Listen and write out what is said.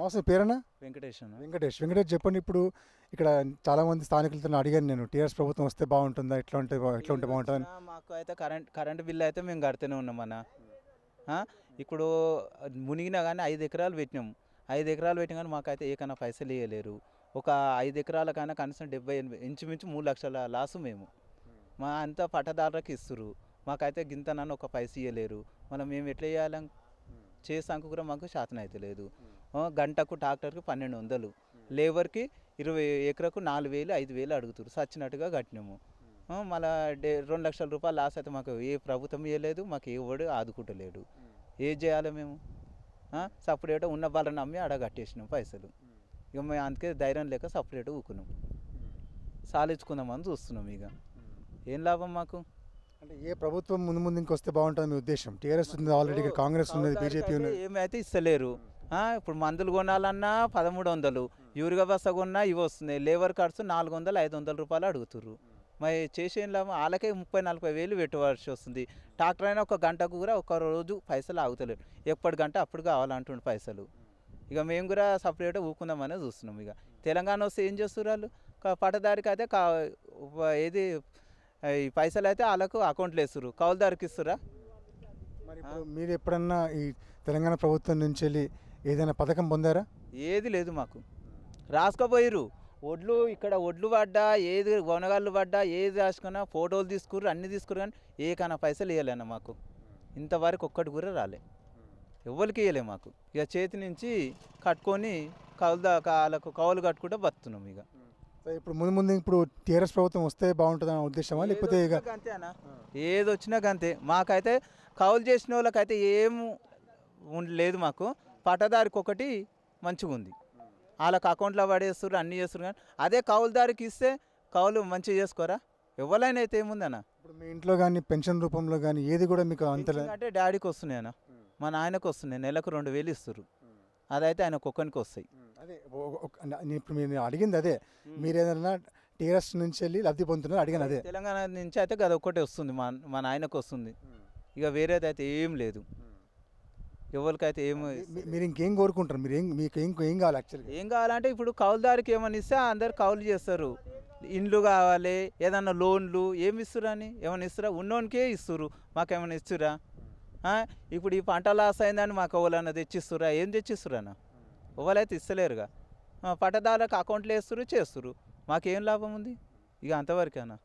నమస్తే పేరేనా వెంకటేష్ అన్న వెంకటేష్ వెంకటేష్ చెప్పండి ఇప్పుడు ఇక్కడ చాలా మంది స్థానికులతో అడిగాను నేను టీఆర్ఎస్ ప్రభుత్వం వస్తే బాగుంటుందా ఎట్లా ఉంటే ఎట్లా ఉంటే బాగుంటుంది మాకు అయితే కరెంట్ కరెంట్ బిల్ అయితే మేము కడుతూనే ఉన్నాం అన్న ఇప్పుడు మునిగినా కానీ ఐదు ఎకరాలు పెట్టినాం ఐదు ఎకరాలు పెట్టిన కానీ మాకైతే ఏకైనా పైసలు ఇవ్వలేరు ఒక ఐదు ఎకరాలకైనా కనీసం డెబ్బై ఎనిమిది ఇంచుమించు మూడు లక్షల లాసు మేము మా అంతా పట్టదారులకు ఇస్తురు మాకైతే గింతనని ఒక పైస ఇవ్వలేరు మనం మేము ఎట్లా చేయాలని చేసాక కూడా మాకు శాతం అయితే లేదు గంటకు ట్రాక్టర్కి పన్నెండు వందలు లేబర్కి ఇరవై ఎకరకు నాలుగు వేలు ఐదు వేలు అడుగుతారు సచ్చినట్టుగా కట్టినాము మళ్ళీ డే రెండు లక్షల రూపాయలు లాస్ అయితే మాకు ఏ ప్రభుత్వం ఇవ్వలేదు మాకు ఎవడు ఆదుకుంటలేడు ఏం చేయాలి మేము సపరేట్ ఉన్న వాళ్ళని అమ్మి ఆడ కట్టేసినాం పైసలు ఇక మేము అందుకే ధైర్యం లేక సపరేట్ ఊకున్నాం సాలించుకుందామని చూస్తున్నాం ఇక ఏం లాభం మాకు అంటే ఏ ప్రభుత్వం ముందు ముందు ఇంకొస్తే బాగుంటుంది మీ ఉద్దేశం టీఆర్ఎస్ ఉంది ఆల్రెడీ కాంగ్రెస్ ఉన్నది బీజేపీ ఉన్నది ఏమైతే ఇస్తలేరు ఇప్పుడు మందులు కొనాలన్నా పదమూడు వందలు యూరిగా బస్సా కొన్నా ఇవి వస్తున్నాయి లేబర్ ఖర్చు నాలుగు వందలు ఐదు వందల రూపాయలు అడుగుతుర్రు మరి చేసే వాళ్ళకే ముప్పై నలభై వేలు పెట్టవలసి వస్తుంది ట్రాక్టర్ అయినా ఒక గంటకు కూడా ఒక రోజు పైసలు ఆగుతలేడు ఎప్పటి గంట అప్పుడు కావాలంటుండే పైసలు ఇక మేము కూడా సపరేట్గా ఊకుందామనే చూస్తున్నాం ఇక తెలంగాణ వస్తే ఏం చేస్తారు వాళ్ళు పట్టదారికి అయితే కా ఏది ఈ పైసలు అయితే వాళ్ళకు అకౌంట్లు వేస్తారు కౌలుదారికి ఇస్తురా మీరు ఎప్పుడన్నా ఈ తెలంగాణ ప్రభుత్వం నుంచి వెళ్ళి ఏదైనా పథకం పొందారా ఏది లేదు మాకు రాసుకోపోయిరు ఒడ్లు ఇక్కడ ఒడ్లు పడ్డా ఏది వనగాళ్ళు పడ్డా ఏది రాసుకున్నా ఫోటోలు తీసుకుర్రు అన్నీ తీసుకురు కానీ ఏకైనా పైసలు ఇవ్వలేన మాకు ఇంతవరకు ఒక్కటి కూడా రాలే ఎవరికి ఇవ్వలే మాకు ఇక చేతి నుంచి కట్టుకొని కౌలుదా వాళ్ళకు కౌలు కట్టుకుంటే బతున్నాం ఇక ఇప్పుడు ముందు ముందు ఇప్పుడు టీఆర్ఎస్ ప్రభుత్వం వస్తే బాగుంటుందనే ఉద్దేశమా లేకపోతే ఇక అంతేనా ఏది వచ్చినాక అంతే మాకైతే కౌలు చేసిన వాళ్ళకైతే ఏం లేదు మాకు పట్టదారికి ఒకటి మంచిగా ఉంది వాళ్ళకి అకౌంట్లో పడేస్తారు అన్నీ చేస్తారు కానీ అదే కౌలుదారికి ఇస్తే కౌలు మంచిగా చేసుకోరా ఎవరైనా అయితే ఏముంది ఇప్పుడు మీ ఇంట్లో కానీ పెన్షన్ రూపంలో కానీ ఏది కూడా మీకు అంత అంటే డాడీకి వస్తున్నాయి అన్న మా నాయనకు వస్తున్నాయి నెలకు రెండు వేలు ఇస్తారు అదైతే ఆయన ఒక్కొక్కరికి వస్తాయి అదే ఇప్పుడు మీరు అడిగింది అదే మీరు ఏదైనా టీఆర్ఎస్ నుంచి వెళ్ళి లబ్ధి పొందుతున్నారు అడిగాను అదే తెలంగాణ నుంచి అయితే అది ఒక్కటే వస్తుంది మా మా నాయనకు వస్తుంది ఇక వేరేది అయితే ఏం లేదు ఎవరికైతే ఏమో మీరు ఇంకేం కోరుకుంటారు మీరు ఏం మీకు ఏం ఏం కావాలి యాక్చువల్గా ఏం కావాలంటే ఇప్పుడు కౌలుదారికి ఏమని ఇస్తే అందరు కౌలు చేస్తారు ఇండ్లు కావాలి ఏదన్నా లోన్లు ఏమి ఇస్తురని ఏమైనా ఇస్తురా ఉన్నోనికే ఇస్తురు మాకేమైనా ఇస్తురా ఇప్పుడు ఈ పంట లాస్ అయిందని మాకు ఎవరన్నా తెచ్చిస్తురా ఏం తెచ్చిస్తురానా ఎవరైతే ఇస్తలేరుగా పట్టదారులకు అకౌంట్లు వేస్తురు చేస్తురు మాకేం లాభం ఉంది ఇక అంతవరకేనా